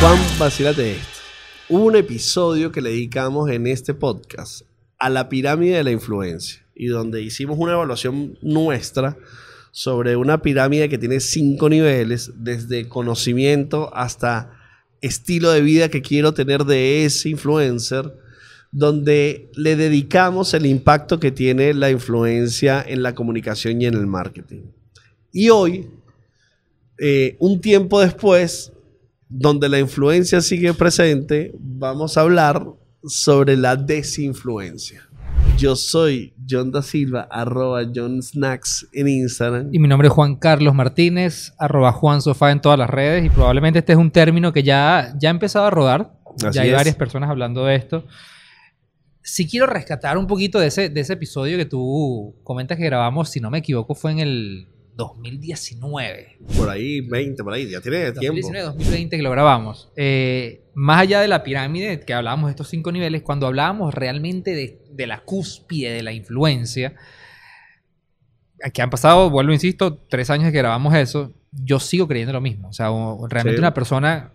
Juan, vacílate esto. Hubo un episodio que le dedicamos en este podcast a la pirámide de la influencia y donde hicimos una evaluación nuestra sobre una pirámide que tiene cinco niveles, desde conocimiento hasta estilo de vida que quiero tener de ese influencer, donde le dedicamos el impacto que tiene la influencia en la comunicación y en el marketing. Y hoy eh, un tiempo después, donde la influencia sigue presente, vamos a hablar sobre la desinfluencia. Yo soy John da Silva, arroba John Snacks en Instagram. Y mi nombre es Juan Carlos Martínez, arroba Juan Sofá en todas las redes. Y probablemente este es un término que ya, ya ha empezado a rodar. ya hay varias personas hablando de esto. Si quiero rescatar un poquito de ese, de ese episodio que tú comentas que grabamos, si no me equivoco, fue en el 2019. Por ahí, 20, por ahí, ya tiene 2019, tiempo. 2020 que lo grabamos. Eh, más allá de la pirámide, que hablábamos de estos cinco niveles, cuando hablábamos realmente de, la cúspide de la influencia, que han pasado, vuelvo, insisto, tres años que grabamos eso, yo sigo creyendo lo mismo. O sea, realmente una persona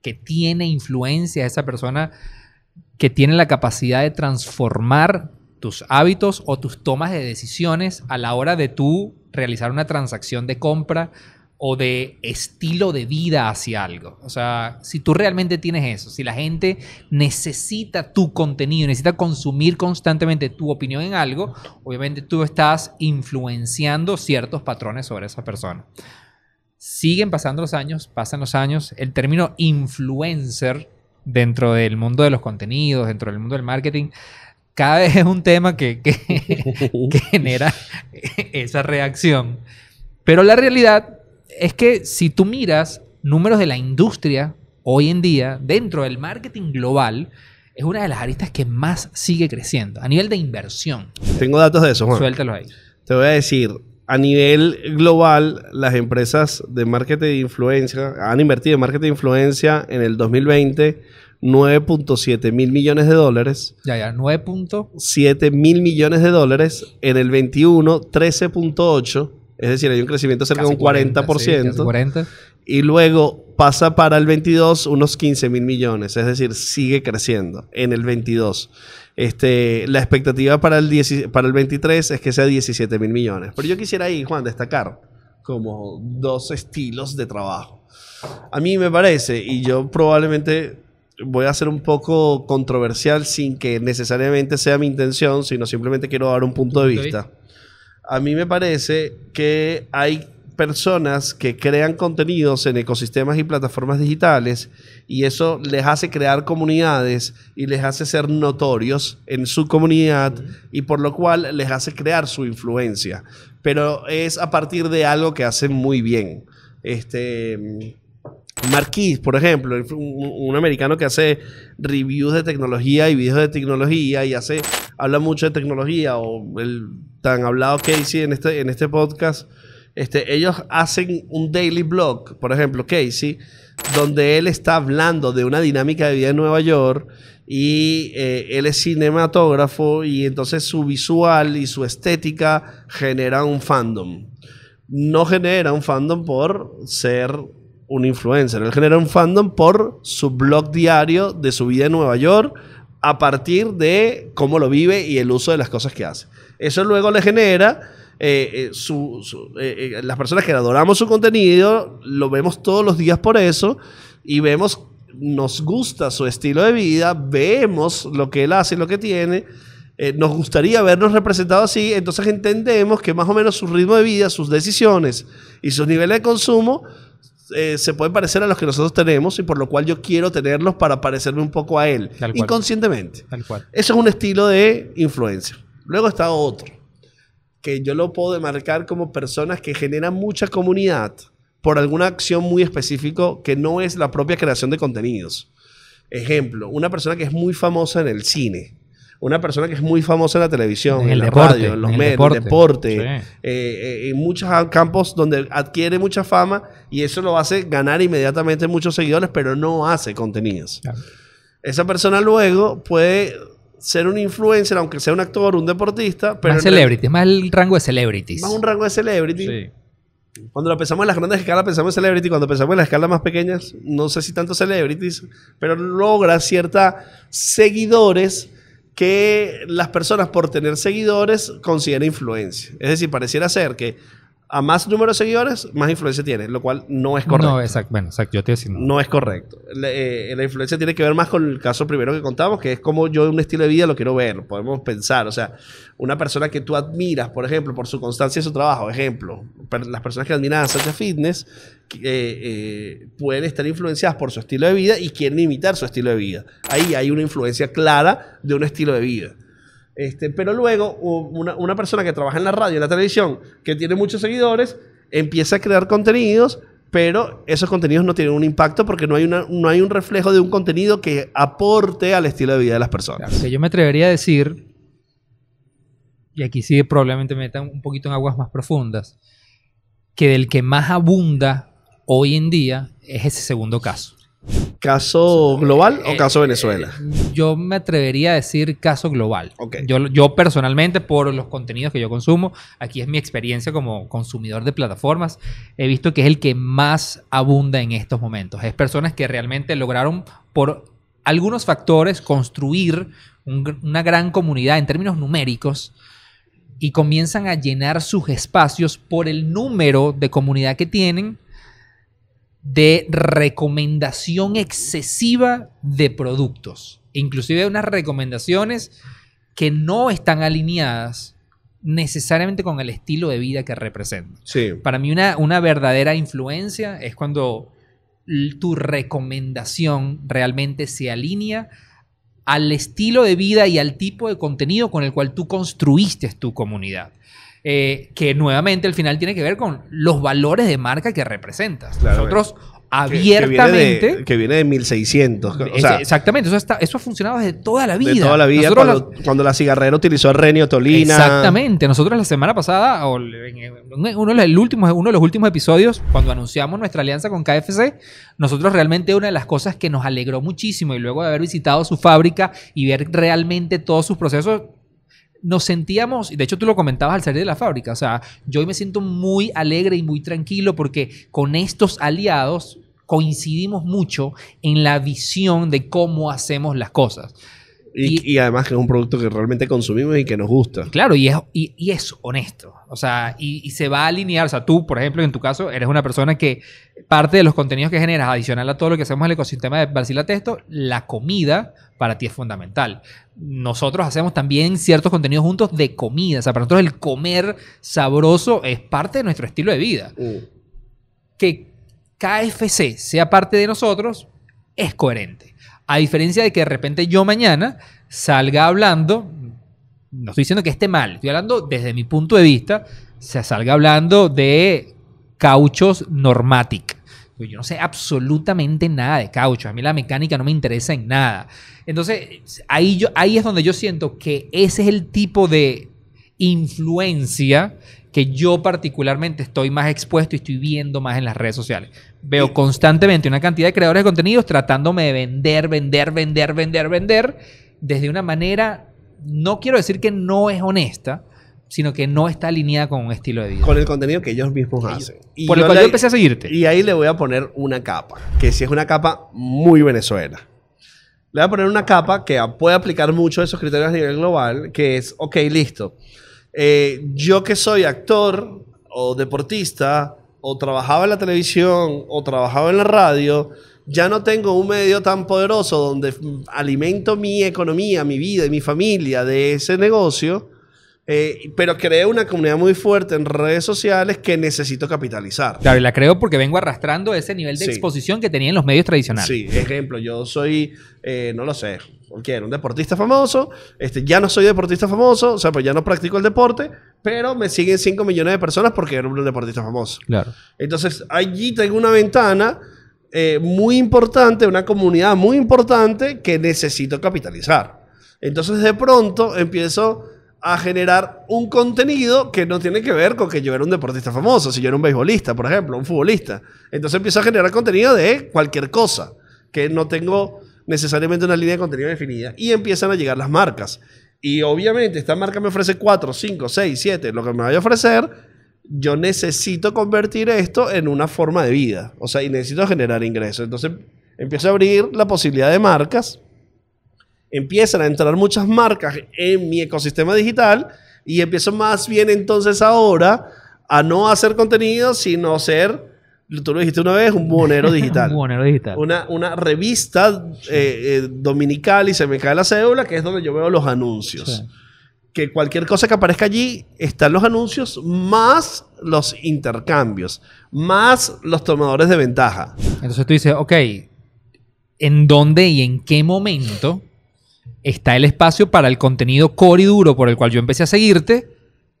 que tiene influencia, esa persona que tiene la capacidad de transformar tus hábitos o tus tomas de decisiones a la hora de tú realizar una transacción de compra o de estilo de vida hacia algo. O sea, si tú realmente tienes eso, si la gente necesita tu contenido, necesita consumir constantemente tu opinión en algo, obviamente tú estás influenciando ciertos patrones sobre esa persona. Siguen pasando los años, pasan los años, el término influencer dentro del mundo de los contenidos, dentro del mundo del marketing, cada vez es un tema que, genera esa reacción. Pero la realidad es que si tú miras números de la industria hoy en día, dentro del marketing global, es una de las aristas que más sigue creciendo a nivel de inversión. Tengo datos de eso, Juan. Suéltalos ahí. Te voy a decir, a nivel global, las empresas de marketing de influencia han invertido en marketing de influencia en el 2020 9.7 mil millones de dólares. Ya, ya, 9.7 mil millones de dólares. En el 21, 13.8. Es decir, hay un crecimiento cerca de un 40%. 40%. Y luego pasa para el 22 unos 15 mil millones, es decir, sigue creciendo en el 22. Este, la expectativa para el, para el 23 es que sea 17 mil millones. Pero yo quisiera ahí, Juan, destacar como dos estilos de trabajo. A mí me parece, y yo probablemente voy a ser un poco controversial sin que necesariamente sea mi intención, sino simplemente quiero dar un punto de vista. A mí me parece que hay personas que crean contenidos en ecosistemas y plataformas digitales y eso les hace crear comunidades y les hace ser notorios en su comunidad y por lo cual les hace crear su influencia. Pero es a partir de algo que hacen muy bien. Este, Marquis, por ejemplo, un, americano que hace reviews de tecnología y videos de tecnología y hace, habla mucho de tecnología o el tan hablado Casey en este, en este podcast. Este, ellos hacen un daily blog, por ejemplo, Casey, donde él está hablando de una dinámica de vida en Nueva York y eh, él es cinematógrafo y entonces su visual y su estética genera un fandom. No genera un fandom por ser un influencer. Él genera un fandom por su blog diario de su vida en Nueva York a partir de cómo lo vive y el uso de las cosas que hace. Eso luego le genera... Eh, eh, eh, las personas que adoramos su contenido, lo vemos todos los días por eso y vemos, nos gusta su estilo de vida, vemos lo que él hace, lo que tiene, nos gustaría vernos representado así, entonces entendemos que más o menos su ritmo de vida, sus decisiones y sus niveles de consumo eh, se puede parecer a los que nosotros tenemos y por lo cual yo quiero tenerlos para parecerme un poco a él, inconscientemente. Eso es un estilo de influencia. Luego está otro, que yo lo puedo demarcar como personas que generan mucha comunidad por alguna acción muy específica que no es la propia creación de contenidos. Ejemplo, una persona que es muy famosa en el cine una persona que es muy famosa en la televisión, en, la radio, en los medios, en deporte, eh, eh, en muchos campos donde adquiere mucha fama y eso lo hace ganar inmediatamente muchos seguidores, pero no hace contenidos. Esa persona luego puede ser un influencer, aunque sea un actor, un deportista. Pero más celebrity, más el rango de celebrities. Más un rango de celebrity. Cuando lo pensamos en las grandes escalas, pensamos en celebrity. Cuando pensamos en las escalas más pequeñas, no sé si tanto celebrities, pero logra cierta seguidores que las personas por tener seguidores consiguen influencia. Es decir, pareciera ser que a más número de seguidores, más influencia tiene, lo cual no es correcto. No, exacto. Bueno, exacto. Yo te decía. No. no es correcto. Eh, la, influencia tiene que ver más con el caso primero que contamos, que es como yo un estilo de vida lo quiero ver, podemos pensar. O sea, una persona que tú admiras, por ejemplo, por su constancia y su trabajo, ejemplo, las personas que admiran a Sasha Fitness eh, eh, pueden estar influenciadas por su estilo de vida y quieren imitar su estilo de vida. Ahí hay una influencia clara de un estilo de vida. Este, pero luego una, persona que trabaja en la radio, en la televisión, que tiene muchos seguidores, empieza a crear contenidos, pero esos contenidos no tienen un impacto porque no hay, no hay un reflejo de un contenido que aporte al estilo de vida de las personas. que yo me atrevería a decir, y aquí sí probablemente me metan un poquito en aguas más profundas, que del que más abunda hoy en día es ese segundo caso. ¿Caso global o eh, caso eh, Venezuela? yo me atrevería a decir caso global. Yo, yo, personalmente, por los contenidos que yo consumo, aquí es mi experiencia como consumidor de plataformas, he visto que es el que más abunda en estos momentos. Es personas que realmente lograron por algunos factores construir una gran comunidad en términos numéricos y comienzan a llenar sus espacios por el número de comunidad que tienen de recomendación excesiva de productos. Inclusive unas recomendaciones que no están alineadas necesariamente con el estilo de vida que representa. Para mí una, una verdadera influencia es cuando tu recomendación realmente se alinea al estilo de vida y al tipo de contenido con el cual tú construiste tu comunidad. Eh, que nuevamente al final tiene que ver con los valores de marca que representas. Nosotros abiertamente. Que, viene de, 1600. exactamente, eso, ha funcionado desde toda la vida. toda la vida, cuando la, cigarrera utilizó a renio tolina. Exactamente, nosotros la semana pasada, o uno, de los uno de los últimos episodios, cuando anunciamos nuestra alianza con KFC, nosotros realmente una de las cosas que nos alegró muchísimo y luego de haber visitado su fábrica y ver realmente todos sus procesos, nos sentíamos, y de hecho tú lo comentabas al salir de la fábrica, o sea, yo hoy me siento muy alegre y muy tranquilo porque con estos aliados coincidimos mucho en la visión de cómo hacemos las cosas. Y, además que es un producto que realmente consumimos y que nos gusta. Claro, y es, y es honesto. O sea, y, se va a alinear. O sea, tú, por ejemplo, en tu caso, eres una persona que parte de los contenidos que generas, adicional a todo lo que hacemos en el ecosistema de Barcila Texto, la comida para ti es fundamental. Nosotros hacemos también ciertos contenidos juntos de comida. O sea, para nosotros el comer sabroso es parte de nuestro estilo de vida. Uh. Que KFC sea parte de nosotros es coherente. A diferencia de que de repente yo mañana salga hablando, no estoy diciendo que esté mal, estoy hablando desde mi punto de vista, se salga hablando de cauchos normatic. Pues, yo no sé absolutamente nada de caucho. A mí la mecánica no me interesa en nada. Entonces, ahí, ahí es donde yo siento que ese es el tipo de influencia que yo particularmente estoy más expuesto y estoy viendo más en las redes sociales. Veo constantemente una cantidad de creadores de contenidos tratándome de vender, vender, vender, vender, vender, desde una manera, no quiero decir que no es honesta, sino que no está alineada con un estilo de vida. Con el contenido que ellos mismos hacen. Por el cual yo empecé a seguirte. Y ahí le voy a poner una capa, que si es una capa muy Venezuela. Le voy a poner una capa que puede aplicar mucho esos criterios a nivel global, que es, ok, listo. Eh, yo que soy actor o deportista, o trabajaba en la televisión, o trabajaba en la radio, ya no tengo un medio tan poderoso donde alimento mi economía, mi vida y mi familia de ese negocio eh, pero creé una comunidad muy fuerte en redes sociales que necesito capitalizar. Claro, y la creo porque vengo arrastrando ese nivel de exposición que tenía en los medios tradicionales. Sí, ejemplo, yo soy, eh, no lo sé, cualquiera, un deportista famoso, este, ya no soy deportista famoso, o sea, pues ya no practico el deporte, pero me siguen 5 millones de personas porque era un deportista famoso. Claro. Entonces, allí tengo una ventana eh, muy importante, una comunidad muy importante que necesito capitalizar. Entonces, de pronto empiezo a generar un contenido que no tiene que ver con que yo era un deportista famoso, si yo era un beisbolista, por ejemplo, un futbolista. Entonces empiezo a generar contenido de cualquier cosa, que no tengo necesariamente una línea de contenido definida. Y empiezan a llegar las marcas. Y obviamente esta marca me ofrece 4, 5, 6, 7, lo que me vaya a ofrecer. Yo necesito convertir esto en una forma de vida. O sea, y necesito generar ingresos. Entonces empiezo a abrir la posibilidad de marcas empiezan a entrar muchas marcas en mi ecosistema digital y empiezo más bien entonces ahora a no hacer contenido, sino ser, tú lo dijiste una vez, un buhonero digital. un buhonero digital. Una, revista eh, eh, dominical y se me cae la cédula, que es donde yo veo los anuncios. Que cualquier cosa que aparezca allí, están los anuncios más los intercambios, más los tomadores de ventaja. Entonces tú dices, ok, ¿en dónde y en qué momento está el espacio para el contenido core y duro por el cual yo empecé a seguirte,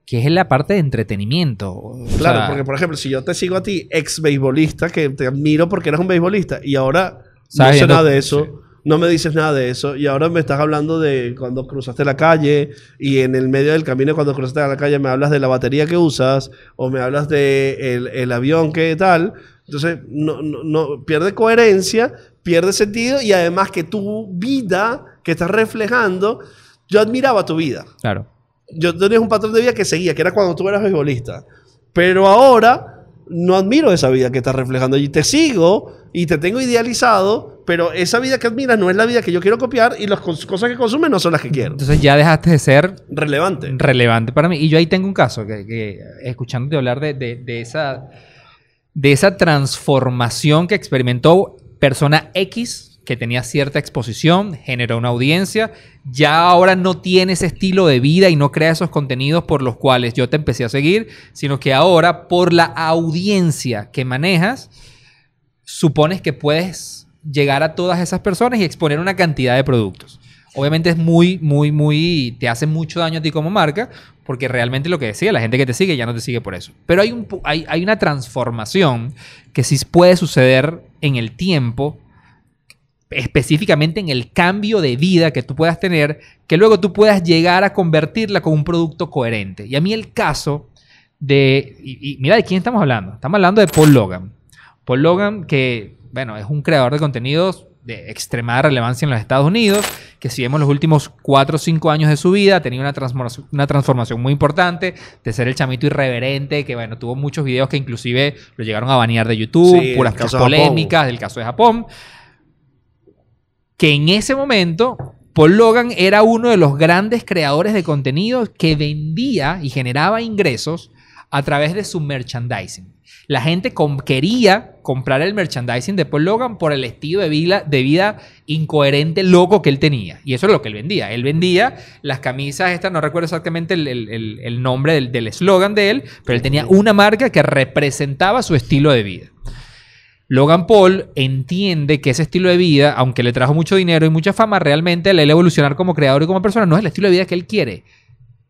que es la parte de entretenimiento. claro, porque por ejemplo, si yo te sigo a ti, ex beisbolista, que te admiro porque eras un beisbolista, y ahora no sé nada de eso. No me dices nada de eso y ahora me estás hablando de cuando cruzaste la calle y en el medio del camino cuando cruzaste la calle me hablas de la batería que usas o me hablas de el, el avión que tal entonces, no, pierde coherencia, pierde sentido y además que tu vida que estás reflejando, yo admiraba tu vida. Claro. Yo tenía un patrón de vida que seguía, que era cuando tú eras futbolista. Pero ahora no admiro esa vida que estás reflejando y te sigo y te tengo idealizado, pero esa vida que admiras no es la vida que yo quiero copiar y las cosas que consumes no son las que quiero. Entonces ya dejaste de ser relevante. Relevante para mí. Y yo ahí tengo un caso que, escuchándote hablar de, de esa de esa transformación que experimentó persona X que tenía cierta exposición, generó una audiencia, ya ahora no tiene ese estilo de vida y no crea esos contenidos por los cuales yo te empecé a seguir, sino que ahora por la audiencia que manejas, supones que puedes llegar a todas esas personas y exponer una cantidad de productos obviamente es muy, muy, muy, te hace mucho daño a ti como marca, porque realmente lo que decía, la gente que te sigue ya no te sigue por eso. Pero hay, un, hay, hay una transformación que sí puede suceder en el tiempo específicamente en el cambio de vida que tú puedas tener, que luego tú puedas llegar a convertirla con un producto coherente. Y a mí el caso de, mira de quién estamos hablando, estamos hablando de Paul Logan. Paul Logan, que, bueno, es un creador de contenidos de extrema relevancia en los Estados Unidos, que si vemos los últimos 4 o 5 años de su vida, ha tenido una transformación, muy importante de ser el chamito irreverente, que bueno, tuvo muchos videos que inclusive lo llegaron a banear de YouTube, por puras polémicas del caso de Japón, que en ese momento Paul Logan era uno de los grandes creadores de contenido que vendía y generaba ingresos a través de su merchandising. La gente quería comprar el merchandising de Paul Logan por el estilo de vida, incoherente, loco que él tenía. Y eso es lo que él vendía. Él vendía las camisas, estas no recuerdo exactamente el, nombre del eslogan de él, pero él tenía una marca que representaba su estilo de vida. Logan Paul entiende que ese estilo de vida, aunque le trajo mucho dinero y mucha fama, realmente le evolucionar como creador y como persona no es el estilo de vida que él quiere.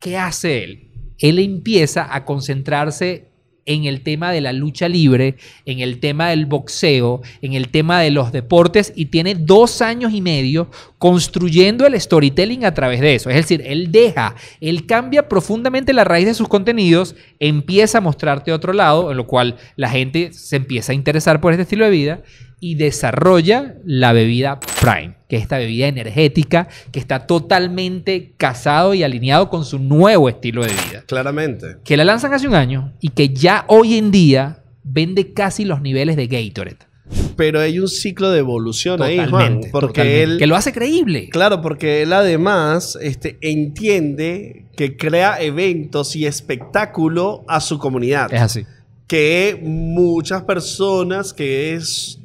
¿Qué hace él? él empieza a concentrarse en el tema de la lucha libre, en el tema del boxeo, en el tema de los deportes y tiene dos años y medio construyendo el storytelling a través de eso. Es decir, él deja, él cambia profundamente la raíz de sus contenidos, empieza a mostrarte otro lado, en lo cual la gente se empieza a interesar por este estilo de vida y desarrolla la bebida Prime, que es esta bebida energética que está totalmente casado y alineado con su nuevo estilo de vida. Claramente. Que la lanzan hace un año y que ya hoy en día vende casi los niveles de Gatorade. Pero hay un ciclo de evolución ahí, Juan. Porque él. Que lo hace creíble. Claro, porque él además este, entiende que crea eventos y espectáculo a su comunidad. Es así. Que muchas personas que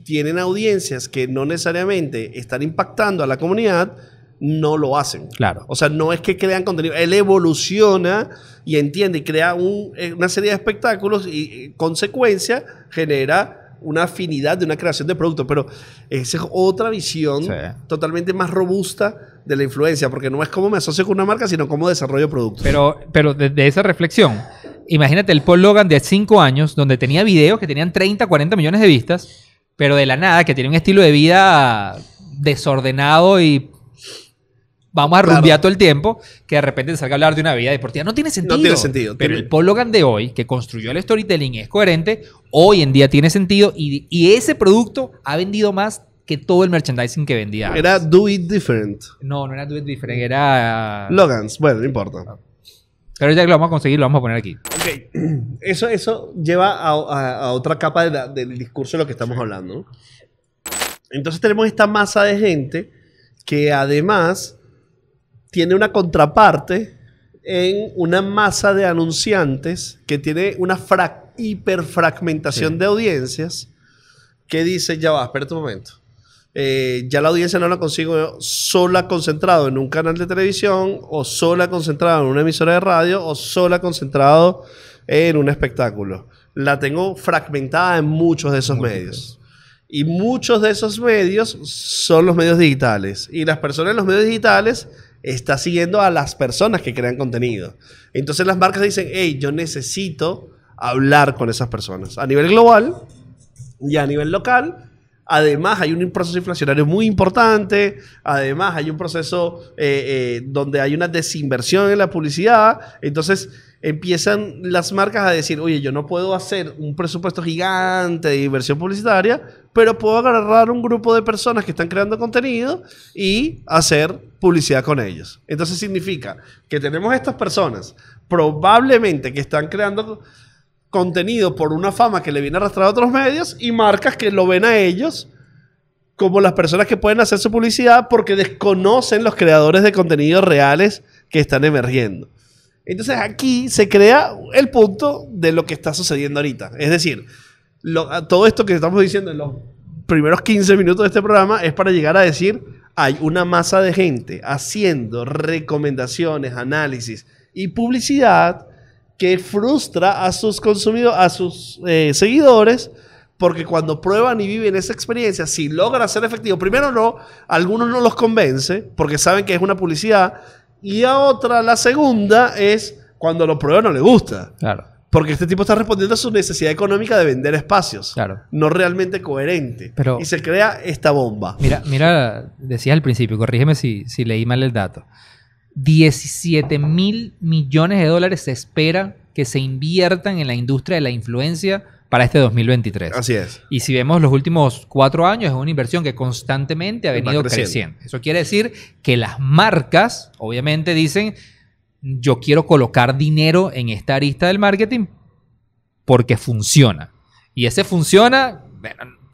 tienen audiencias que no necesariamente están impactando a la comunidad, no lo hacen. Claro. O sea, no es que crean contenido. Él evoluciona y entiende y crea eh, una serie de espectáculos y, y eh, consecuencia genera una afinidad de una creación de productos, pero esa es otra visión totalmente más robusta de la influencia, porque no es cómo me asocio con una marca, sino cómo desarrollo productos. Pero, pero desde esa reflexión, imagínate el Paul Logan de cinco años, donde tenía videos que tenían 30, 40 millones de vistas, pero de la nada, que tiene un estilo de vida desordenado y vamos a claro. todo el tiempo, que de repente te salga a hablar de una vida deportiva. No tiene sentido. No tiene sentido. Pero el Paul Logan de hoy, que construyó el storytelling, es coherente, hoy en día tiene sentido y, ese producto ha vendido más que todo el merchandising que vendía. Era Do It Different. No, no era Do It Different, era... Logans, bueno, no importa. Ah. Pero ya que lo vamos a conseguir, lo vamos a poner aquí. Ok. Eso, eso lleva a, otra capa del discurso de lo que estamos hablando. Entonces tenemos esta masa de gente que además tiene una contraparte en una masa de anunciantes que tiene una hiperfragmentación de audiencias que dice, ya va, espera un momento. Eh, ya la audiencia no la consigo sola concentrado en un canal de televisión o sola concentrado en una emisora de radio o sola concentrado en un espectáculo. La tengo fragmentada en muchos de esos medios. Y muchos de esos medios son los medios digitales. Y las personas en los medios digitales está siguiendo a las personas que crean contenido. Entonces las marcas dicen, hey, yo necesito hablar con esas personas a nivel global y a nivel local Además, hay un proceso inflacionario muy importante. Además, hay un proceso eh, eh, donde hay una desinversión en la publicidad. Entonces, empiezan las marcas a decir, oye, yo no puedo hacer un presupuesto gigante de inversión publicitaria, pero puedo agarrar un grupo de personas que están creando contenido y hacer publicidad con ellos. Entonces significa que tenemos estas personas probablemente que están creando contenido por una fama que le viene arrastrado a otros medios y marcas que lo ven a ellos como las personas que pueden hacer su publicidad porque desconocen los creadores de contenidos reales que están emergiendo. Entonces aquí se crea el punto de lo que está sucediendo ahorita. Es decir, todo esto que estamos diciendo en los primeros 15 minutos de este programa es para llegar a decir, hay una masa de gente haciendo recomendaciones, análisis y publicidad que frustra a sus a sus eh, seguidores, porque cuando prueban y viven esa experiencia, si logra ser efectivo, primero no, algunos no los convence, porque saben que es una publicidad, y a otra, la segunda, es cuando lo prueba no le gusta. Claro. Porque este tipo está respondiendo a su necesidad económica de vender espacios. Claro. No realmente coherente. Pero, y se crea esta bomba. Mira, mira, decía al principio, corrígeme si, si leí mal el dato. 17 mil millones de dólares se espera que se inviertan en la industria de la influencia para este 2023. Así es. Y si vemos los últimos cuatro años, es una inversión que constantemente ha venido creciendo. Eso quiere decir que las marcas, obviamente, dicen, yo quiero colocar dinero en esta arista del marketing porque funciona. Y ese funciona,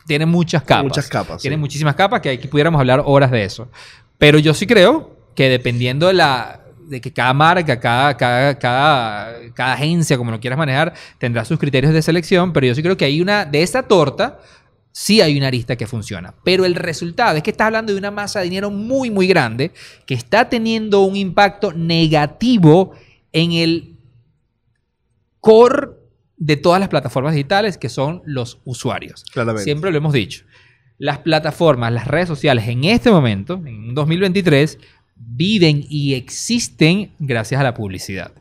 tiene muchas capas. Muchas capas. Tiene muchísimas capas que aquí pudiéramos hablar horas de eso. Pero yo sí creo que dependiendo de la de que cada marca, cada, cada, cada, agencia, como lo quieras manejar, tendrá sus criterios de selección, pero yo sí creo que hay una, de esa torta, sí hay una arista que funciona. Pero el resultado es que estás hablando de una masa de dinero muy, muy grande que está teniendo un impacto negativo en el core de todas las plataformas digitales que son los usuarios. Siempre lo hemos dicho. Las plataformas, las redes sociales en este momento, en 2023, viven y existen gracias a la publicidad.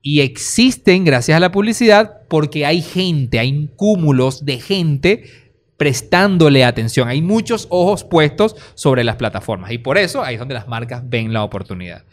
Y existen gracias a la publicidad porque hay gente, hay cúmulos de gente prestándole atención. Hay muchos ojos puestos sobre las plataformas y por eso ahí es donde las marcas ven la oportunidad.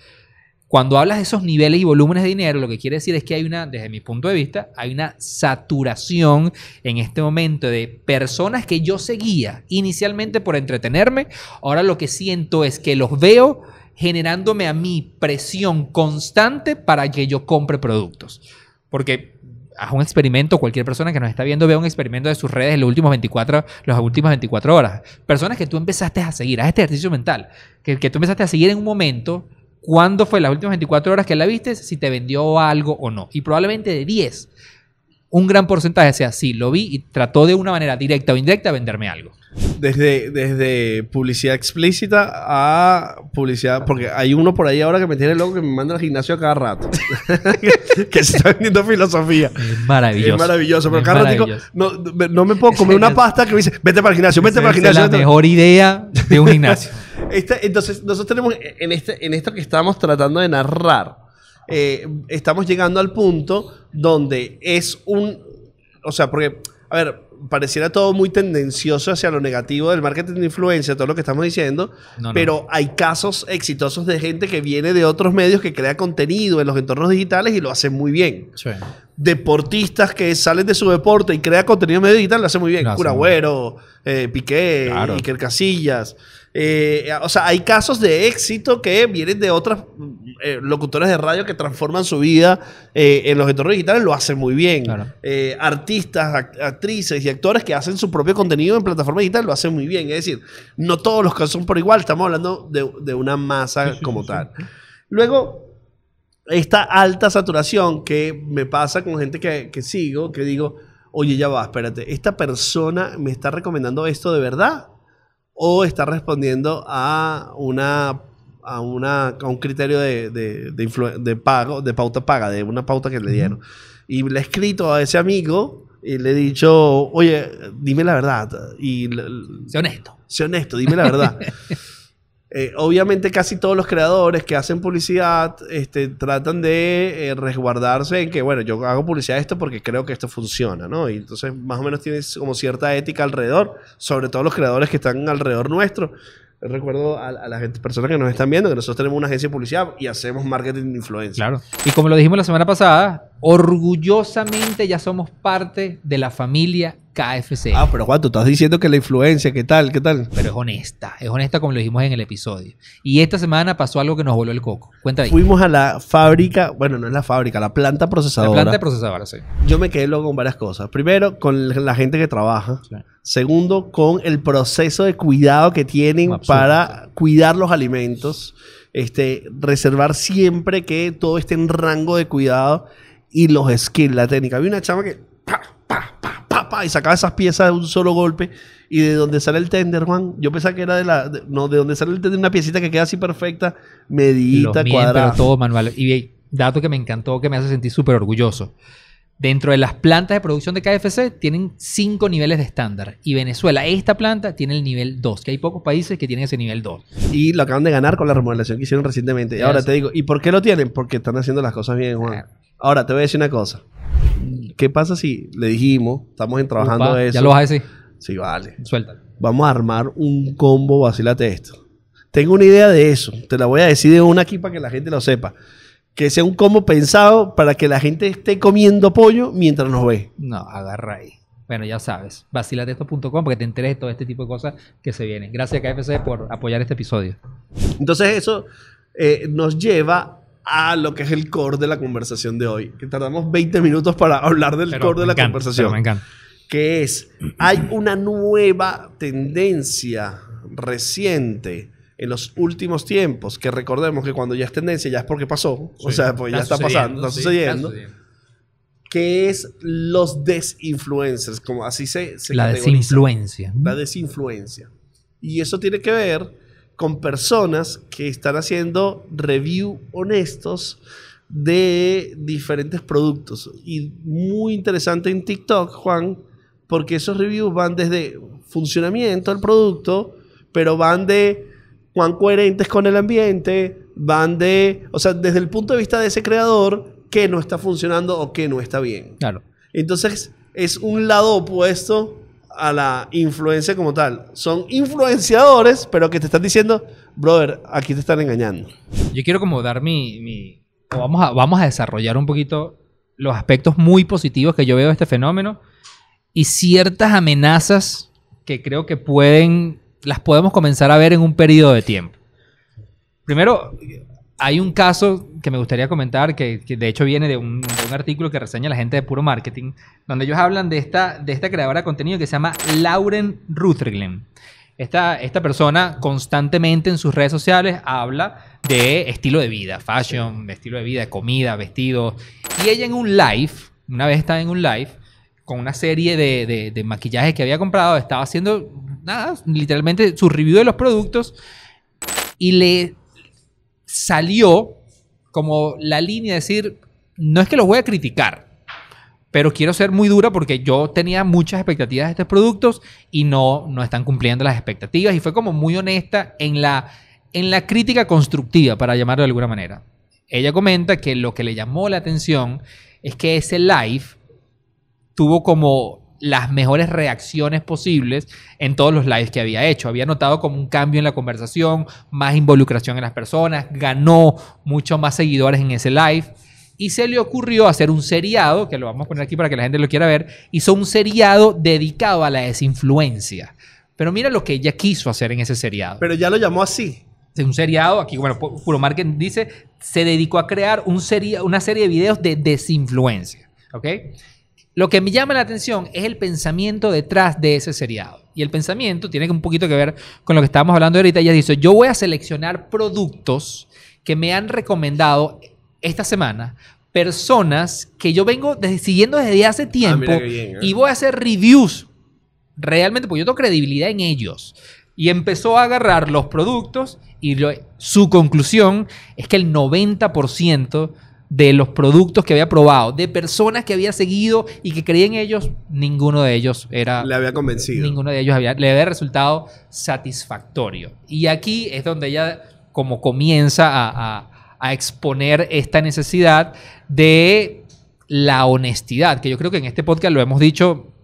Cuando hablas de esos niveles y volúmenes de dinero, lo que quiere decir es que hay una, desde mi punto de vista, hay una saturación en este momento de personas que yo seguía inicialmente por entretenerme. Ahora lo que siento es que los veo generándome a mí presión constante para que yo compre productos. Porque haz un experimento, cualquier persona que nos está viendo vea un experimento de sus redes en los últimos 24, las últimas 24 horas. Personas que tú empezaste a seguir, haz este ejercicio mental, que, que tú empezaste a seguir en un momento, cuándo fue las últimas 24 horas que la viste, si te vendió algo o no. Y probablemente de 10, un gran porcentaje sea sí, lo vi y trató de una manera directa o indirecta venderme algo. Desde, desde publicidad explícita a publicidad, porque hay uno por ahí ahora que me tiene loco que me manda al gimnasio a cada rato, que, se está vendiendo filosofía. Es maravilloso. Es maravilloso, pero cada rato no, no, me puedo comer una pasta que me dice, vete para el gimnasio, vete para el gimnasio. Es la mejor idea de un gimnasio. Este, entonces, nosotros tenemos en, este, en esto que estamos tratando de narrar eh, estamos llegando al punto donde es un, o sea, porque, a ver, pareciera todo muy tendencioso hacia lo negativo del marketing de influencia, todo lo que estamos diciendo, pero hay casos exitosos de gente que viene de otros medios que crea contenido en los entornos digitales y lo hace muy bien. Deportistas que salen de su deporte y crea contenido en medio digital lo hace muy bien. Curagüero, eh, Piqué, Iker Casillas. Eh, o sea, hay casos de éxito que vienen de otras eh, locutores de radio que transforman su vida eh, en los entornos digitales, lo hacen muy bien. artistas, actrices y actores que hacen su propio contenido en plataforma digital lo hacen muy bien. Es decir, no todos los casos son por igual, estamos hablando de, una masa como tal. Luego, esta alta saturación que me pasa con gente que, que sigo, que digo, oye, ya va, espérate, esta persona me está recomendando esto de verdad o está respondiendo a una a, una, a un criterio de, de, de, pago, de pauta paga, de una pauta que le dieron. Y le he escrito a ese amigo y le he dicho, oye, dime la verdad. Y, sé honesto. Sé honesto, dime la verdad. Eh, obviamente casi todos los creadores que hacen publicidad este, tratan de eh, resguardarse en que, bueno, yo hago publicidad de esto porque creo que esto funciona, ¿no? Y entonces más o menos tienes como cierta ética alrededor, sobre todo los creadores que están alrededor nuestro. recuerdo a, a, las personas que nos están viendo que nosotros tenemos una agencia de publicidad y hacemos marketing de influencia. Claro. Y como lo dijimos la semana pasada, orgullosamente ya somos parte de la familia KFC. Ah, pero Juan, tú estás diciendo que la influencia, ¿qué tal? ¿Qué tal? Pero es honesta, es honesta como lo dijimos en el episodio. Y esta semana pasó algo que nos voló el coco. Cuenta Fuimos a la fábrica, bueno, no es la fábrica, la planta procesadora. La planta procesadora, sí. Yo me quedé luego con varias cosas. Primero, con la gente que trabaja. Segundo, con el proceso de cuidado que tienen para cuidar los alimentos. Este, reservar siempre que todo esté en rango de cuidado y los skills, la técnica. Había una chama que y sacaba esas piezas de un solo golpe. Y de donde sale el tender, Juan, yo pensaba que era de la. no, de donde sale el tender, una piecita que queda así perfecta, medita cuadrada. todo manual. Y dato que me encantó, que me hace sentir súper orgulloso. Dentro de las plantas de producción de KFC tienen cinco niveles de estándar. Y Venezuela, esta planta, tiene el nivel 2, que hay pocos países que tienen ese nivel 2. Y lo acaban de ganar con la remodelación que hicieron recientemente. Y ahora te digo, ¿y por qué lo tienen? Porque están haciendo las cosas bien, Juan. Ahora te voy a decir una cosa. ¿Qué pasa si le dijimos, estamos trabajando eso? Ya lo vas a decir. Sí, vale. Suéltalo. Vamos a armar un combo, vacílate esto. Tengo una idea de eso. Te la voy a decir de una aquí para que la gente lo sepa que sea un combo pensado para que la gente esté comiendo pollo mientras nos ve. No, agarra ahí. Bueno, ya sabes, para que te enteres de todo este tipo de cosas que se vienen. Gracias KFC por apoyar este episodio. Entonces eso eh, nos lleva a lo que es el core de la conversación de hoy, que tardamos 20 minutos para hablar del core de la conversación. Me encanta. Que es, hay una nueva tendencia reciente en los últimos tiempos, que recordemos que cuando ya es tendencia ya es porque pasó, o sea, pues ya está pasando, está sucediendo, ¿Qué que es los desinfluencers, como así se, La desinfluencia. La desinfluencia. Y eso tiene que ver con personas que están haciendo review honestos de diferentes productos. Y muy interesante en TikTok, Juan, porque esos reviews van desde funcionamiento del producto, pero van de cuán coherentes con el ambiente, van de, o sea, desde el punto de vista de ese creador, qué no está funcionando o qué no está bien. Claro. Entonces, es un lado opuesto a la influencia como tal. Son influenciadores, pero que te están diciendo, brother, aquí te están engañando. Yo quiero como dar mi... vamos, a, vamos a desarrollar un poquito los aspectos muy positivos que yo veo de este fenómeno y ciertas amenazas que creo que pueden las podemos comenzar a ver en un periodo de tiempo. Primero, hay un caso que me gustaría comentar, que, de hecho viene de un, artículo que reseña la gente de Puro Marketing, donde ellos hablan de esta, de esta creadora de contenido que se llama Lauren Rutherglen. Esta, esta persona constantemente en sus redes sociales habla de estilo de vida, fashion, de estilo de vida, comida, vestidos. Y ella en un live, una vez está en un live, con una serie de, maquillajes que había comprado, estaba haciendo nada, literalmente su review de los productos y le salió como la línea decir, no es que los voy a criticar, pero quiero ser muy dura porque yo tenía muchas expectativas de estos productos y no, no están cumpliendo las expectativas y fue como muy honesta en la, en la crítica constructiva, para llamarlo de alguna manera. Ella comenta que lo que le llamó la atención es que ese live tuvo como las mejores reacciones posibles en todos los lives que había hecho. Había notado como un cambio en la conversación, más involucración en las personas, ganó mucho más seguidores en ese live y se le ocurrió hacer un seriado, que lo vamos a poner aquí para que la gente lo quiera ver, hizo un seriado dedicado a la desinfluencia. Pero mira lo que ella quiso hacer en ese seriado. Pero ya lo llamó así. un seriado, aquí, bueno, Puro dice, se dedicó a crear un serie, una serie de videos de desinfluencia. ¿Ok? Lo que me llama la atención es el pensamiento detrás de ese seriado. Y el pensamiento tiene un poquito que ver con lo que estábamos hablando ahorita. Ella dice, yo voy a seleccionar productos que me han recomendado esta semana personas que yo vengo siguiendo desde hace ah, tiempo ¿eh? y voy a hacer reviews realmente, porque yo tengo credibilidad en ellos. Y empezó a agarrar los productos y su conclusión es que el 90% de los productos que había probado, de personas que había seguido y que creía en ellos, ninguno de ellos era... Le había convencido. Ninguno de ellos había, le había resultado satisfactorio. Y aquí es donde ella como comienza a exponer esta necesidad de la honestidad, que yo creo que en este podcast lo hemos dicho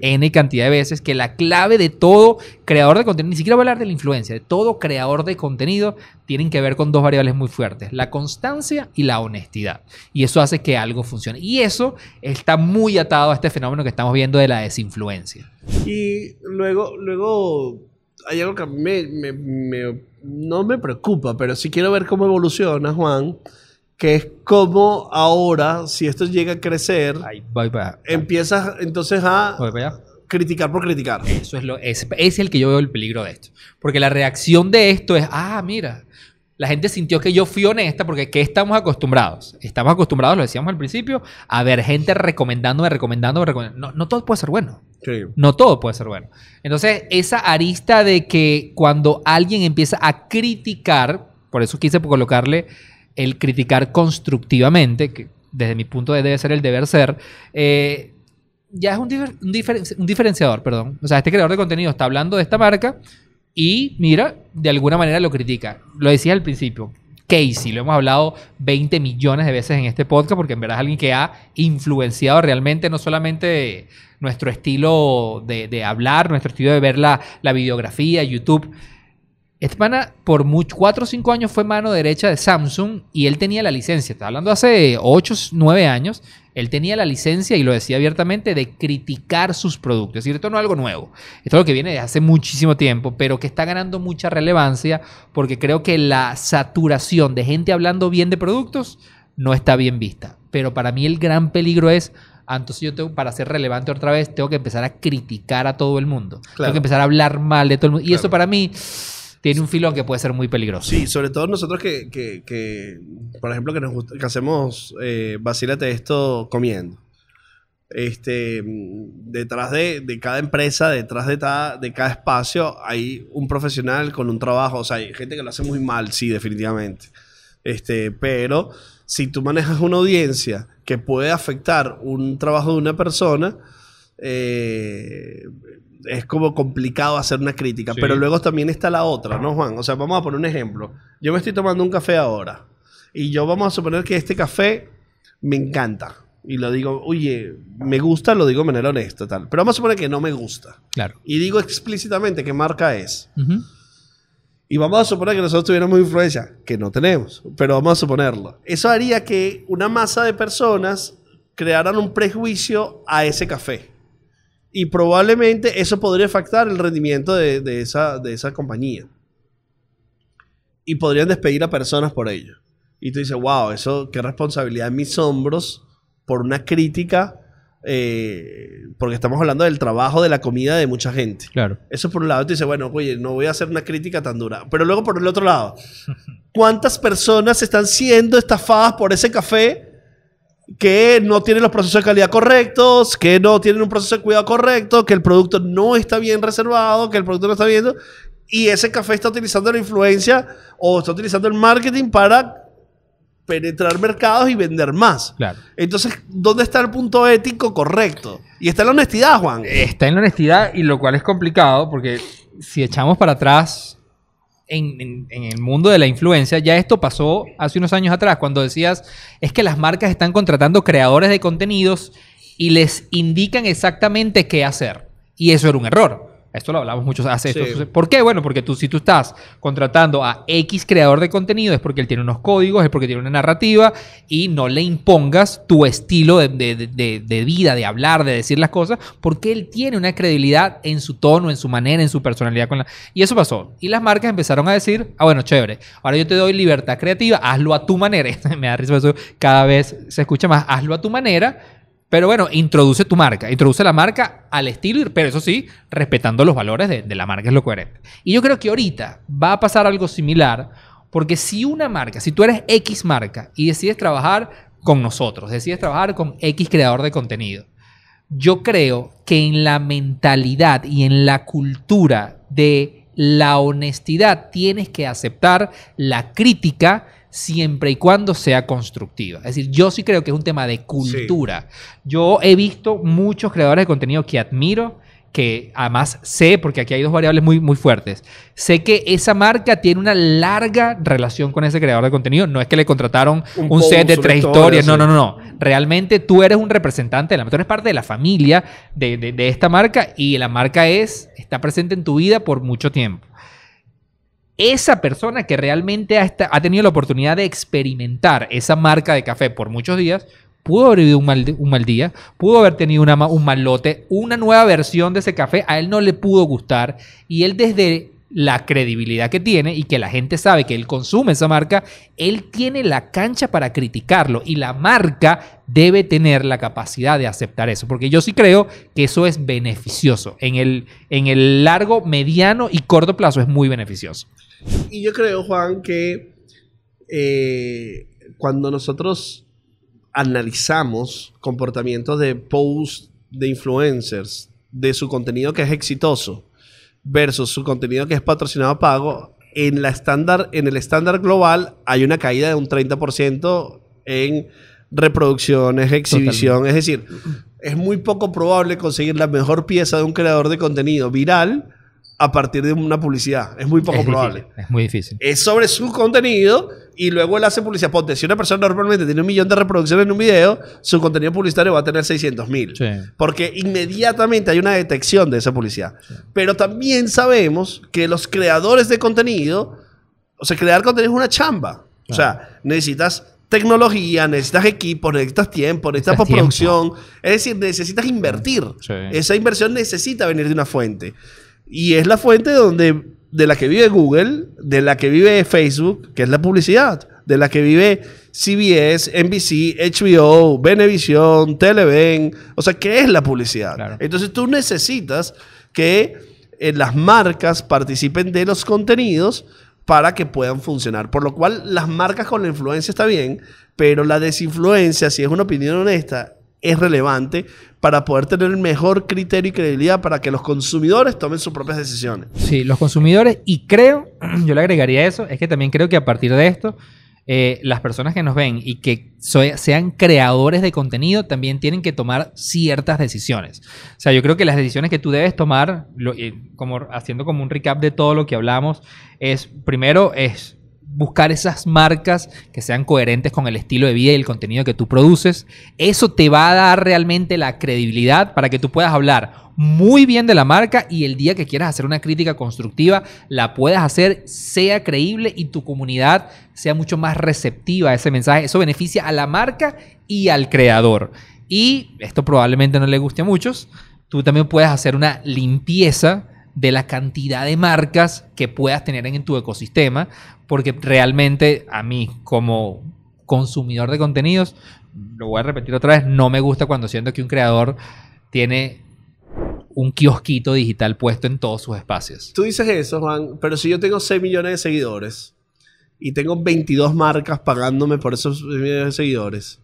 N cantidad de veces, que la clave de todo creador de contenido, ni siquiera hablar de la influencia, de todo creador de contenido, tienen que ver con dos variables muy fuertes, la constancia y la honestidad. Y eso hace que algo funcione. Y eso está muy atado a este fenómeno que estamos viendo de la desinfluencia. Y luego, luego hay algo que me, me, no me preocupa, pero si quiero ver cómo evoluciona, Juan que es como ahora, si esto llega a crecer, empiezas entonces a criticar por criticar. Eso es lo es, el que yo veo el peligro de esto, porque la reacción de esto es, ah, mira, la gente sintió que yo fui honesta porque ¿qué estamos acostumbrados? Estamos acostumbrados, lo decíamos al principio, a ver gente recomendándome, recomendándome, recomendándome. No, todo puede ser bueno. No todo puede ser bueno. Entonces, esa arista de que cuando alguien empieza a criticar, por eso quise colocarle el criticar constructivamente, que desde mi punto de debe ser el deber ser, eh, ya es un, diferenciador, perdón. O sea, este creador de contenido está hablando de esta marca y, mira, de alguna manera lo critica. Lo decía al principio. Casey, lo hemos hablado 20 millones de veces en este podcast porque en verdad es alguien que ha influenciado realmente no solamente nuestro estilo de, hablar, nuestro estilo de ver la, la videografía, YouTube, este pana por 4 o 5 años fue mano derecha de Samsung y él tenía la licencia. Está hablando hace 8 9 años. Él tenía la licencia y lo decía abiertamente de criticar sus productos. Es decir, esto no es algo nuevo. Esto es lo que viene de hace muchísimo tiempo, pero que está ganando mucha relevancia porque creo que la saturación de gente hablando bien de productos no está bien vista. Pero para mí el gran peligro es entonces yo tengo, para ser relevante otra vez, tengo que empezar a criticar a todo el mundo. Tengo que empezar a hablar mal de todo el mundo. Y eso para mí tiene un filón que puede ser muy peligroso. Sí, sobre todo nosotros que, que, que por ejemplo, que nos que hacemos eh, vacílate esto comiendo. Este, detrás de, de cada empresa, detrás de, cada espacio, hay un profesional con un trabajo. O sea, hay gente que lo hace muy mal, sí, definitivamente. Este, pero si tú manejas una audiencia que puede afectar un trabajo de una persona, eh, es como complicado hacer una crítica. Pero luego también está la otra, ¿no, Juan? O sea, vamos a poner un ejemplo. Yo me estoy tomando un café ahora. Y yo vamos a suponer que este café me encanta. Y lo digo, oye, me gusta, lo digo de manera honesta, tal. Pero vamos a suponer que no me gusta. Claro. Y digo explícitamente qué marca es. Y vamos a suponer que nosotros tuviéramos influencia, que no tenemos, pero vamos a suponerlo. Eso haría que una masa de personas crearan un prejuicio a ese café. Y probablemente eso podría afectar el rendimiento de, esa, de esa compañía. Y podrían despedir a personas por ello. Y tú dices, wow, eso, qué responsabilidad en mis hombros por una crítica, eh, porque estamos hablando del trabajo, de la comida de mucha gente. Claro. Eso por un lado, tú dices, bueno, oye, no voy a hacer una crítica tan dura. Pero luego por el otro lado, ¿cuántas personas están siendo estafadas por ese café que no tienen los procesos de calidad correctos, que no tienen un proceso de cuidado correcto, que el producto no está bien reservado, que el producto no está bien... y ese café está utilizando la influencia o está utilizando el marketing para penetrar mercados y vender más. Entonces, ¿dónde está el punto ético correcto? Y está en la honestidad, Juan. Está en la honestidad, y lo cual es complicado, porque si echamos para atrás en, el mundo de la influencia, ya esto pasó hace unos años atrás, cuando decías, es que las marcas están contratando creadores de contenidos y les indican exactamente qué hacer. Y eso era un error. Esto lo hablamos muchos, hace esto. ¿Por qué? Bueno, porque tú, si tú estás contratando a X creador de contenido, es porque él tiene unos códigos, es porque tiene una narrativa y no le impongas tu estilo de, de, de, de vida, de hablar, de decir las cosas, porque él tiene una credibilidad en su tono, en su manera, en su personalidad. Con la... Y eso pasó. Y las marcas empezaron a decir, ah, bueno, chévere, ahora yo te doy libertad creativa, hazlo a tu manera. Me da risa eso, cada vez se escucha más, hazlo a tu manera pero bueno, introduce tu marca, introduce la marca al estilo, pero eso sí, respetando los valores de, la marca es lo coherente. Y yo creo que ahorita va a pasar algo similar, porque si una marca, si tú eres X marca y decides trabajar con nosotros, decides trabajar con X creador de contenido, yo creo que en la mentalidad y en la cultura de la honestidad tienes que aceptar la crítica siempre y cuando sea constructiva. Es decir, yo sí creo que es un tema de cultura. Yo he visto muchos creadores de contenido que admiro, que además sé, porque aquí hay dos variables muy, muy fuertes, sé que esa marca tiene una larga relación con ese creador de contenido. No es que le contrataron un, set de tres historias, no, no, no, no. Realmente tú eres un representante de la marca, tú eres parte de la familia de, de esta marca y la marca es, está presente en tu vida por mucho tiempo esa persona que realmente ha, tenido la oportunidad de experimentar esa marca de café por muchos días, pudo haber vivido un mal, día, pudo haber tenido un mal lote, una nueva versión de ese café, a él no le pudo gustar y él desde la credibilidad que tiene y que la gente sabe que él consume esa marca, él tiene la cancha para criticarlo y la marca debe tener la capacidad de aceptar eso, porque yo sí creo que eso es beneficioso. en el largo, mediano y corto plazo es muy beneficioso. Y yo creo, Juan, que eh, cuando nosotros analizamos comportamientos de posts de influencers, de su contenido que es exitoso versus su contenido que es patrocinado a pago, en, la estándar, en el estándar global hay una caída de un 30% en reproducciones, exhibición. Es decir, es muy poco probable conseguir la mejor pieza de un creador de contenido viral a partir de una publicidad. Es muy poco probable. es muy difícil. Es sobre su contenido y luego él hace publicidad. Ponte, si una persona normalmente tiene un millón de reproducciones en un video, su contenido publicitario va a tener 600 mil. Porque inmediatamente hay una detección de esa publicidad. Pero también sabemos que los creadores de contenido, o sea, crear contenido es una chamba. O sea, necesitas tecnología, necesitas equipos, necesitas tiempo, necesitas postproducción. Es decir, necesitas invertir. Esa inversión necesita venir de una fuente. Y es la fuente donde, de la que vive Google, de la que vive Facebook, que es la publicidad, de la que vive CBS, NBC, HBO, Venevisión, Televen. O sea, ¿qué es la publicidad? Entonces tú necesitas que eh, las marcas participen de los contenidos para que puedan funcionar. Por lo cual, las marcas con la influencia está bien, pero la desinfluencia, si es una opinión honesta, es relevante para poder tener el mejor criterio y credibilidad para que los consumidores tomen sus propias decisiones. Sí, los consumidores, y creo, yo le agregaría eso, es que también creo que a partir de esto, eh, las personas que nos ven y que sean creadores de contenido también tienen que tomar ciertas decisiones. O sea, yo creo que las decisiones que tú debes tomar, eh, como haciendo como un recap de todo lo que hablamos, es primero es buscar esas marcas que sean coherentes con el estilo de vida y el contenido que tú produces. Eso te va a dar realmente la credibilidad para que tú puedas hablar muy bien de la marca y el día que quieras hacer una crítica constructiva, la puedas hacer, sea creíble y tu comunidad sea mucho más receptiva a ese mensaje. Eso beneficia a la marca y al creador. Y esto probablemente no le guste a muchos. Tú también puedes hacer una limpieza de la cantidad de marcas que puedas tener en tu ecosistema, porque realmente a mí como consumidor de contenidos, lo voy a repetir otra vez, no me gusta cuando siento que un creador tiene un kiosquito digital puesto en todos sus espacios. Tú dices eso, Juan, pero si yo tengo 6 millones de seguidores y tengo 22 marcas pagándome por esos 6 millones de seguidores,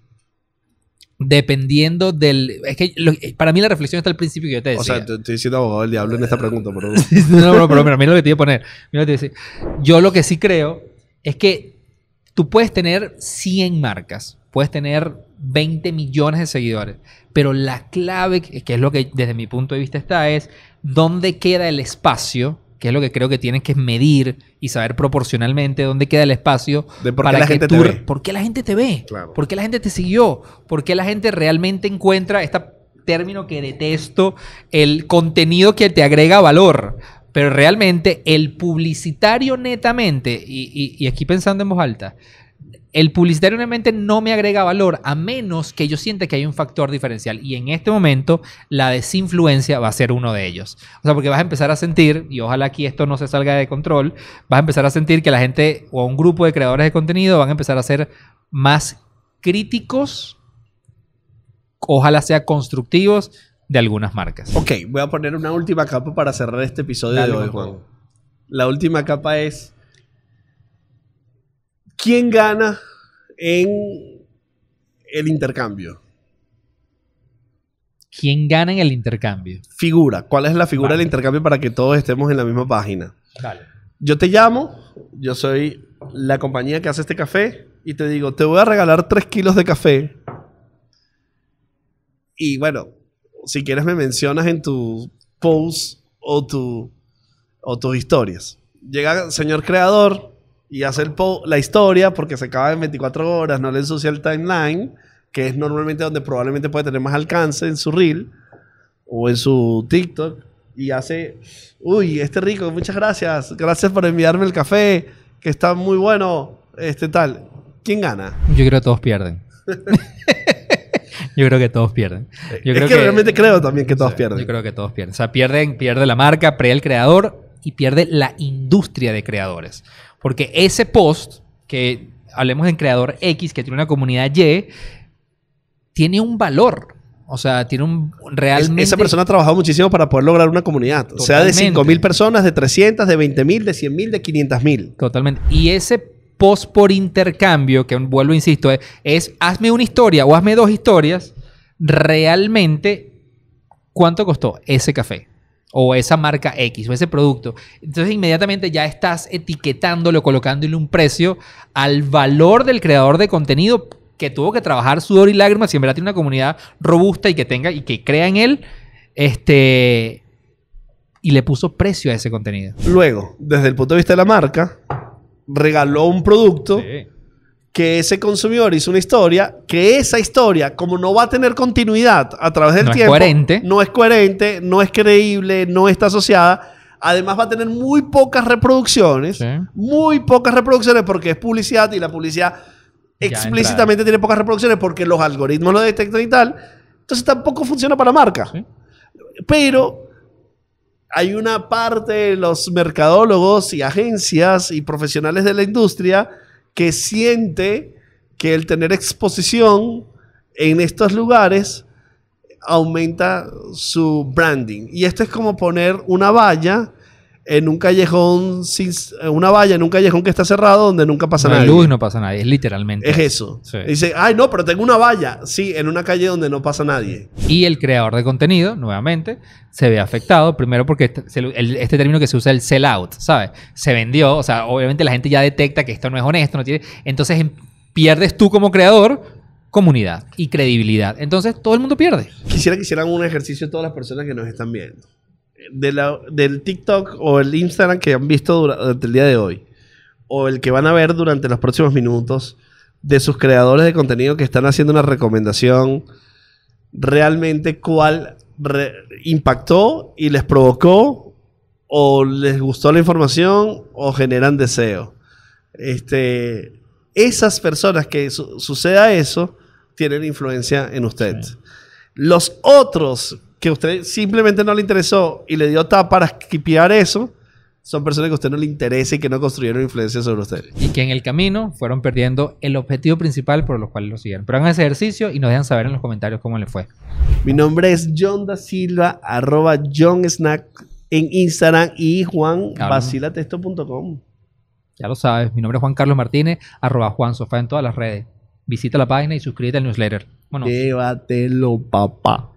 dependiendo del... Es que eh, para mí la reflexión está al principio que yo te decía. O sea, estoy diciendo abogado del diablo en esta pregunta, pero... no, no, pero mira, mira lo que te iba a poner. Mira te Yo lo que sí creo es que tú puedes tener 100 marcas, puedes tener 20 millones de seguidores, pero la clave, que es lo que desde mi punto de vista está, es dónde queda el espacio que es lo que creo que tienes que medir y saber proporcionalmente dónde queda el espacio de para la que gente tú, te ve. ¿Por qué la gente te ve? ¿Por qué la gente te siguió? ¿Por qué la gente realmente encuentra este término que detesto, el contenido que te agrega valor? Pero realmente el publicitario netamente, y, y aquí pensando en voz alta, el publicitario realmente no me agrega valor a menos que yo sienta que hay un factor diferencial. Y en este momento, la desinfluencia va a ser uno de ellos. O sea, porque vas a empezar a sentir, y ojalá aquí esto no se salga de control, vas a empezar a sentir que la gente o un grupo de creadores de contenido van a empezar a ser más críticos, ojalá sea constructivos de algunas marcas. Ok, voy a poner una última capa para cerrar este episodio de Juan. La última capa es ¿Quién gana en el intercambio? ¿Quién gana en el intercambio? Figura. ¿Cuál es la figura del intercambio para que todos estemos en la misma página? Dale. Yo te llamo, yo soy la compañía que hace este café y te digo, te voy a regalar 3 kilos de café. Y bueno, si quieres me mencionas en tu post o, tu, o tus historias. Llega, señor creador, y hace la historia porque se acaba en 24 horas, no le ensucia el timeline, que es normalmente donde probablemente puede tener más alcance en su reel o en su TikTok. Y hace, uy, este rico, muchas gracias, gracias por enviarme el café, que está muy bueno, este tal. ¿Quién gana? Yo creo que todos pierden. Yo creo que todos pierden. Yo creo que, realmente creo también que todos pierden. Yo creo que todos pierden. O sea, pierden, pierde la marca, pierde el creador y pierde la industria de creadores. Porque ese post, que hablemos en creador X, que tiene una comunidad Y, tiene un valor. O sea, tiene un realmente... esa persona ha trabajado muchísimo para poder lograr una comunidad. O sea, de 5.000 personas, de 300, de 20.000, de 100.000, de 500.000. Totalmente. Y ese post por intercambio, que vuelvo, e insisto, es hazme una historia o hazme dos historias, realmente, ¿cuánto costó ese café? o esa marca X o ese producto. Entonces inmediatamente ya estás etiquetándolo, colocándole un precio al valor del creador de contenido que tuvo que trabajar sudor y lágrimas, si en verdad tiene una comunidad robusta y que tenga y que crea en él, este y le puso precio a ese contenido. Luego, desde el punto de vista de la marca, regaló un producto que ese consumidor hizo una historia, que esa historia, como no va a tener continuidad a través del tiempo, coherente. no es coherente, no es creíble, no está asociada. Además va a tener muy pocas reproducciones, muy pocas reproducciones porque es publicidad y la publicidad explícitamente tiene pocas reproducciones porque los algoritmos lo detectan y tal. Entonces tampoco funciona para marca. Pero hay una parte de los mercadólogos y agencias y profesionales de la industria que siente que el tener exposición en estos lugares aumenta su branding. Y esto es como poner una valla en un callejón, sin, eh, una valla, en un callejón que está cerrado donde nunca pasa no hay nadie. luz, no pasa nadie, es literalmente. Es eso. Dice, ay, no, pero tengo una valla. Sí, en una calle donde no pasa nadie. Y el creador de contenido, nuevamente, se ve afectado, primero porque este, este término que se usa, el sell out, ¿sabes? Se vendió, o sea, obviamente la gente ya detecta que esto no es honesto, no tiene. Entonces em, pierdes tú como creador comunidad y credibilidad. Entonces todo el mundo pierde. Quisiera que hicieran un ejercicio todas las personas que nos están viendo del TikTok o el Instagram que han visto durante el día de hoy, o el que van a ver durante los próximos minutos, de sus creadores de contenido que están haciendo una recomendación, realmente cuál impactó y les provocó, o les gustó la información, o generan deseo. Este, esas personas que suceda eso tienen influencia en usted. Los otros que a usted simplemente no le interesó y le dio tapa para esquipiar eso, son personas que a usted no le interesa y que no construyeron influencia sobre usted. Y que en el camino fueron perdiendo el objetivo principal por los cuales lo siguieron. Pero hagan ese ejercicio y nos dejan saber en los comentarios cómo le fue. Mi nombre es John da Silva, arroba John Snack en Instagram y Juan Ya lo sabes, mi nombre es Juan Carlos Martínez, arroba Juan Sofá en todas las redes. Visita la página y suscríbete al newsletter. Bueno. Llévatelo, papá.